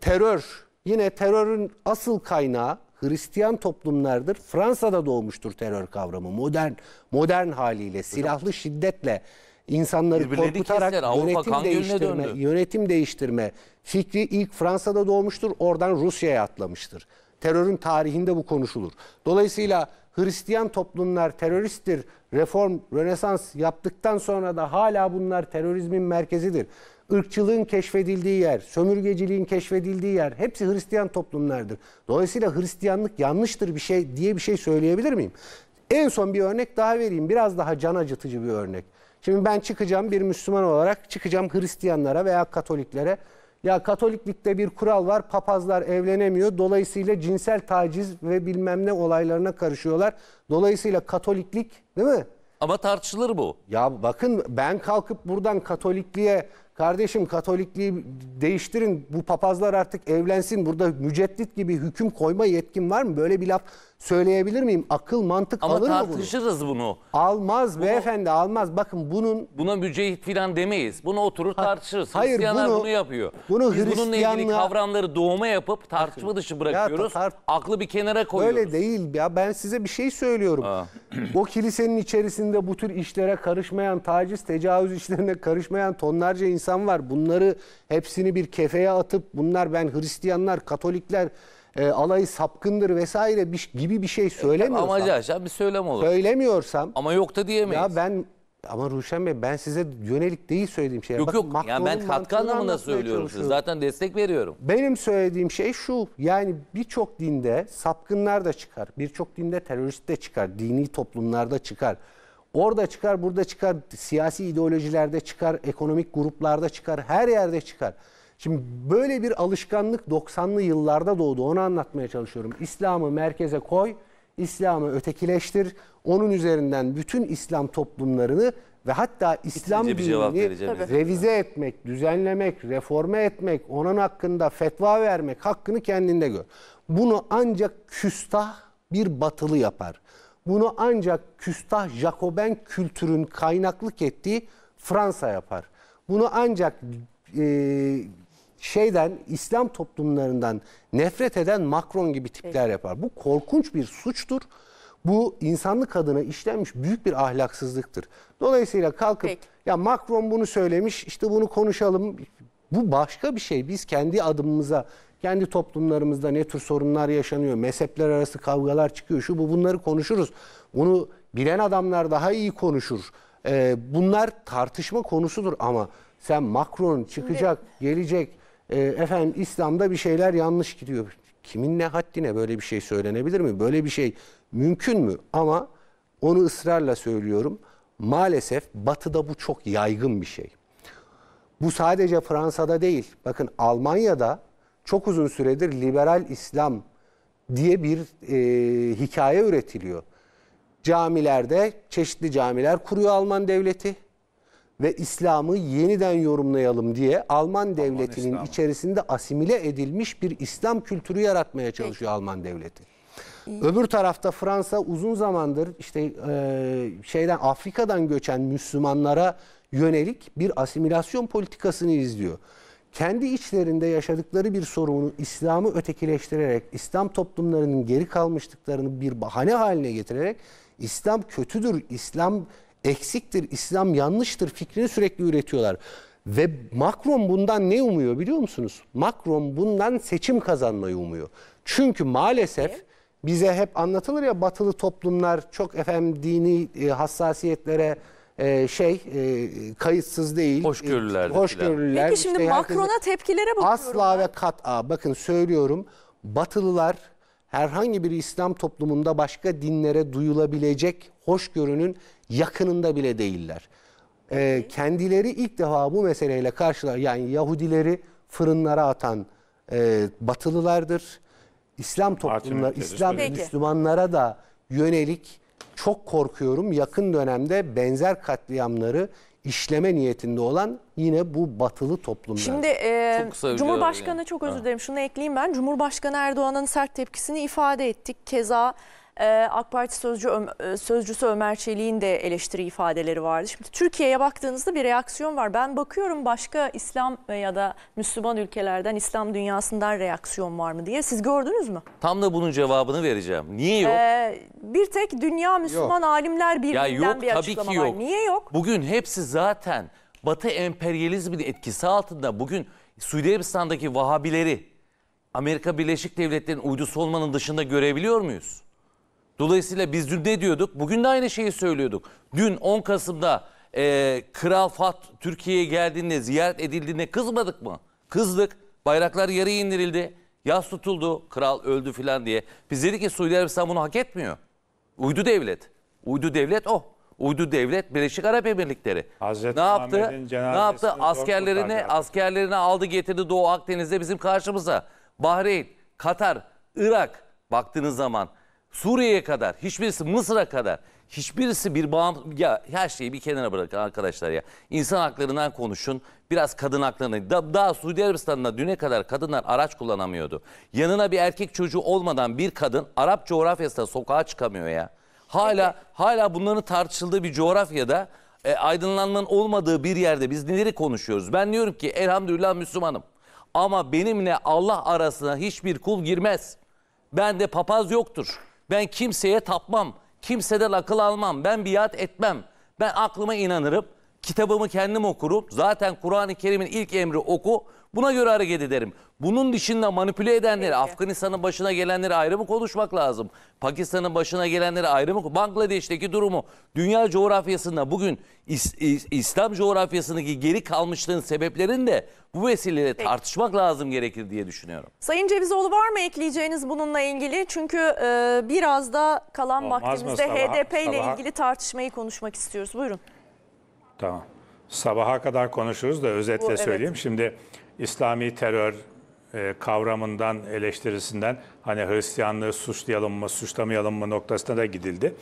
terör yine terörün asıl kaynağı Hristiyan toplumlardır. Fransa'da doğmuştur terör kavramı. Modern modern haliyle silahlı şiddetle insanları korkutarak kestiler. yönetim değiştirme, yönetim değiştirme fikri ilk Fransa'da doğmuştur. Oradan Rusya'ya atlamıştır. Terörün tarihinde bu konuşulur. Dolayısıyla Hristiyan toplumlar teröristtir. Reform, Rönesans yaptıktan sonra da hala bunlar terörizmin merkezidir ırkçılığın keşfedildiği yer, sömürgeciliğin keşfedildiği yer hepsi Hristiyan toplumlardır. Dolayısıyla Hristiyanlık yanlıştır bir şey diye bir şey söyleyebilir miyim? En son bir örnek daha vereyim. Biraz daha can acıtıcı bir örnek. Şimdi ben çıkacağım bir Müslüman olarak çıkacağım Hristiyanlara veya Katoliklere. Ya Katoliklikte bir kural var. Papazlar evlenemiyor. Dolayısıyla cinsel taciz ve bilmem ne olaylarına karışıyorlar. Dolayısıyla Katoliklik değil mi? Ama tartışılır bu. Ya bakın ben kalkıp buradan Katolikliğe Kardeşim Katolikliği değiştirin. Bu papazlar artık evlensin. Burada müceddit gibi hüküm koyma yetkin var mı? Böyle bir laf söyleyebilir miyim? Akıl mantık Ama alır mı bunu? tartışırız bunu. Almaz beyefendi almaz. Bakın bunun Buna mücehit falan demeyiz. Buna oturur tartışırız. hayır, Hristiyanlar bunu- bunu, yapıyor. bunu Biz bununla ilgili kavramları doğuma yapıp tartışma dışı bırakıyoruz. tar- Aklı bir kenara koyuyoruz. Öyle değil ya ben size bir şey söylüyorum. o kilisenin içerisinde bu tür işlere karışmayan, taciz, tecavüz işlerine karışmayan tonlarca insan var. Bunları hepsini bir kefeye atıp bunlar ben Hristiyanlar, Katolikler e, alayı sapkındır vesaire bir, gibi bir şey e, söylemiyorsam. E, amacı aşağı bir söylem olur. Söylemiyorsam. Ama yok da diyemeyiz. Ya ben ama Ruşen Bey ben size yönelik değil söylediğim şey. Yok Bakın, yok yani ben katkı anlamında söylüyorum size. Zaten destek veriyorum. Benim söylediğim şey şu. Yani birçok dinde sapkınlar da çıkar. Birçok dinde terörist de çıkar. Dini toplumlarda çıkar. Orada çıkar, burada çıkar. Siyasi ideolojilerde çıkar. Ekonomik gruplarda çıkar. Her yerde çıkar. Şimdi böyle bir alışkanlık 90'lı yıllarda doğdu. Onu anlatmaya çalışıyorum. İslam'ı merkeze koy, İslam'ı ötekileştir. Onun üzerinden bütün İslam toplumlarını ve hatta İslam bir dinini revize etmek, düzenlemek, reforme etmek, onun hakkında fetva vermek hakkını kendinde gör. Bunu ancak küstah bir batılı yapar. Bunu ancak küstah Jacoben kültürün kaynaklık ettiği Fransa yapar. Bunu ancak e, şeyden İslam toplumlarından nefret eden Macron gibi tipler evet. yapar. Bu korkunç bir suçtur. Bu insanlık adına işlenmiş büyük bir ahlaksızlıktır. Dolayısıyla kalkıp Peki. ya Macron bunu söylemiş işte bunu konuşalım. Bu başka bir şey. Biz kendi adımımıza kendi toplumlarımızda ne tür sorunlar yaşanıyor, mezhepler arası kavgalar çıkıyor, şu bu bunları konuşuruz. Bunu bilen adamlar daha iyi konuşur. Ee, bunlar tartışma konusudur ama sen Macron çıkacak, gelecek ee, efendim İslam'da bir şeyler yanlış gidiyor. Kimin ne haddine böyle bir şey söylenebilir mi? Böyle bir şey mümkün mü? Ama onu ısrarla söylüyorum. Maalesef batıda bu çok yaygın bir şey. Bu sadece Fransa'da değil. Bakın Almanya'da çok uzun süredir liberal İslam diye bir e, hikaye üretiliyor. Camilerde çeşitli camiler kuruyor Alman devleti ve İslam'ı yeniden yorumlayalım diye Alman, devletinin İslam. içerisinde asimile edilmiş bir İslam kültürü yaratmaya çalışıyor Peki. Alman devleti. Öbür tarafta Fransa uzun zamandır işte e, şeyden Afrika'dan göçen Müslümanlara yönelik bir asimilasyon politikasını izliyor. Kendi içlerinde yaşadıkları bir sorunu İslam'ı ötekileştirerek, İslam toplumlarının geri kalmışlıklarını bir bahane haline getirerek İslam kötüdür, İslam eksiktir, İslam yanlıştır fikrini sürekli üretiyorlar. Ve Macron bundan ne umuyor biliyor musunuz? Macron bundan seçim kazanmayı umuyor. Çünkü maalesef bize hep anlatılır ya batılı toplumlar çok efendim dini e, hassasiyetlere e, şey e, kayıtsız değil. Hoşgörülüler. Hoşgörülüler. Peki şimdi işte Macron'a tepkilere bakıyorum. Asla ben. ve kat'a bakın söylüyorum batılılar herhangi bir İslam toplumunda başka dinlere duyulabilecek hoşgörünün yakınında bile değiller. Ee, kendileri ilk defa bu meseleyle karşılar. Yani Yahudileri fırınlara atan e, batılılardır. İslam toplumuna, İslam Peki. Müslümanlara da yönelik çok korkuyorum yakın dönemde benzer katliamları işleme niyetinde olan yine bu batılı toplumlar. Şimdi e, çok kısa Cumhurbaşkanı yani. çok özür dilerim şunu ekleyeyim ben. Cumhurbaşkanı Erdoğan'ın sert tepkisini ifade ettik. Keza ee, AK Parti sözcü, e, sözcüsü Ömer Çelik'in de eleştiri ifadeleri vardı. Şimdi Türkiye'ye baktığınızda bir reaksiyon var. Ben bakıyorum başka İslam ya da Müslüman ülkelerden, İslam dünyasından reaksiyon var mı diye. Siz gördünüz mü? Tam da bunun cevabını vereceğim. Niye yok? Ee, bir tek Dünya Müslüman yok. Alimler Birliği'nden ya yok, bir açıklama tabii ki yok. var. Niye yok? Bugün hepsi zaten Batı emperyalizmin etkisi altında. Bugün Suudi Arabistan'daki Vahabileri Amerika Birleşik Devletleri'nin uydusu olmanın dışında görebiliyor muyuz? Dolayısıyla biz dün ne diyorduk? Bugün de aynı şeyi söylüyorduk. Dün 10 Kasım'da e, Kral Fat Türkiye'ye geldiğinde, ziyaret edildiğinde kızmadık mı? Kızdık. Bayraklar yere indirildi. Yaz tutuldu. Kral öldü filan diye. Biz dedik ki Suudi Arabistan bunu hak etmiyor. Uydu devlet. Uydu devlet o. Oh. Uydu devlet Birleşik Arap Emirlikleri. Hazreti ne yaptı? Ne yaptı? Askerlerini askerlerini aldı getirdi Doğu Akdeniz'de bizim karşımıza. Bahreyn, Katar, Irak baktığınız zaman Suriye'ye kadar, hiçbirisi Mısır'a kadar, hiçbirisi bir bağımsız... Ya her şeyi bir kenara bırakın arkadaşlar ya. İnsan haklarından konuşun, biraz kadın haklarını... Da, daha Suudi Arabistan'da düne kadar kadınlar araç kullanamıyordu. Yanına bir erkek çocuğu olmadan bir kadın Arap coğrafyasında sokağa çıkamıyor ya. Hala hala bunların tartışıldığı bir coğrafyada e, aydınlanmanın olmadığı bir yerde biz neleri konuşuyoruz? Ben diyorum ki elhamdülillah Müslümanım. Ama benimle Allah arasına hiçbir kul girmez. Ben de papaz yoktur. Ben kimseye tapmam, kimseden akıl almam, ben biat etmem. Ben aklıma inanırım kitabımı kendim okurum. Zaten Kur'an-ı Kerim'in ilk emri oku. Buna göre hareket ederim. Bunun dışında manipüle edenleri, Afganistan'ın başına gelenleri ayrı mı konuşmak lazım? Pakistan'ın başına gelenleri ayrı mı? Bangladeş'teki durumu, dünya coğrafyasında bugün is, is, İslam coğrafyasındaki geri kalmışlığın sebeplerini de bu vesileyle Peki. tartışmak lazım gerekir diye düşünüyorum. Sayın Cevizoğlu var mı ekleyeceğiniz bununla ilgili? Çünkü e, biraz da kalan Olmaz vaktimizde mı? HDP ile ilgili tartışmayı konuşmak istiyoruz. Buyurun. Tamam. Sabaha kadar konuşuruz da özetle Bu, evet. söyleyeyim. Şimdi İslami terör e, kavramından, eleştirisinden hani Hristiyanlığı suçlayalım mı, suçlamayalım mı noktasına da gidildi.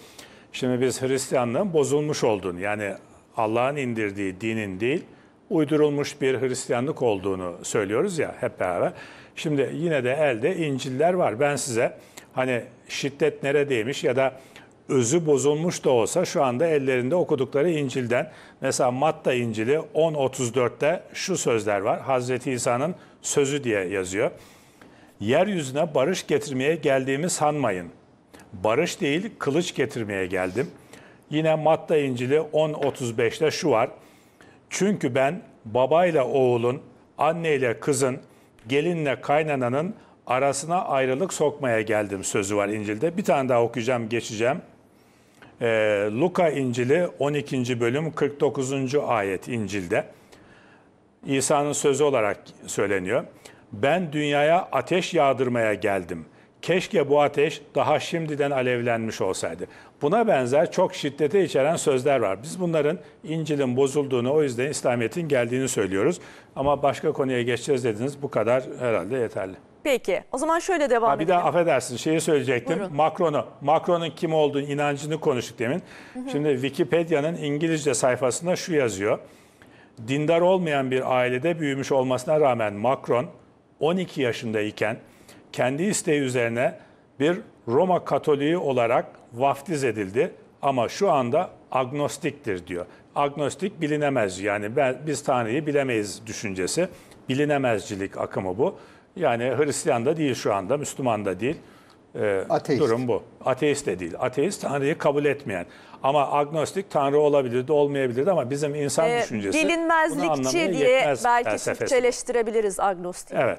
Şimdi biz Hristiyanlığın bozulmuş olduğunu yani Allah'ın indirdiği dinin değil, uydurulmuş bir Hristiyanlık olduğunu söylüyoruz ya hep beraber. Şimdi yine de elde İncil'ler var. Ben size hani şiddet neredeymiş ya da özü bozulmuş da olsa şu anda ellerinde okudukları İncil'den mesela Matta İncil'i 10.34'te şu sözler var. Hazreti İsa'nın sözü diye yazıyor. Yeryüzüne barış getirmeye geldiğimi sanmayın. Barış değil kılıç getirmeye geldim. Yine Matta İncil'i 10.35'te şu var. Çünkü ben babayla oğulun, anneyle kızın, gelinle kaynananın arasına ayrılık sokmaya geldim sözü var İncil'de. Bir tane daha okuyacağım, geçeceğim e, Luka İncil'i 12. bölüm 49. ayet İncil'de İsa'nın sözü olarak söyleniyor. Ben dünyaya ateş yağdırmaya geldim.'' Keşke bu ateş daha şimdiden alevlenmiş olsaydı. Buna benzer çok şiddete içeren sözler var. Biz bunların İncil'in bozulduğunu, o yüzden İslamiyet'in geldiğini söylüyoruz. Ama başka konuya geçeceğiz dediniz. Bu kadar herhalde yeterli. Peki. O zaman şöyle devam bir edelim. Bir daha affedersin şeyi söyleyecektim. Buyurun. Macron'u. Macron'un kim olduğunu, inancını konuştuk demin. Hı hı. Şimdi Wikipedia'nın İngilizce sayfasında şu yazıyor. Dindar olmayan bir ailede büyümüş olmasına rağmen Macron 12 yaşındayken kendi isteği üzerine bir Roma Katoliği olarak vaftiz edildi ama şu anda agnostiktir diyor. Agnostik bilinemez yani ben, biz Tanrı'yı bilemeyiz düşüncesi. Bilinemezcilik akımı bu. Yani Hristiyan da değil şu anda, Müslüman da değil. Ee, Ateist. Durum bu. Ateist de değil. Ateist Tanrı'yı kabul etmeyen. Ama agnostik Tanrı olabilirdi, olmayabilirdi ama bizim insan ee, düşüncesi bilinmezlikçi diye belki Türkçeleştirebiliriz agnostik. Evet.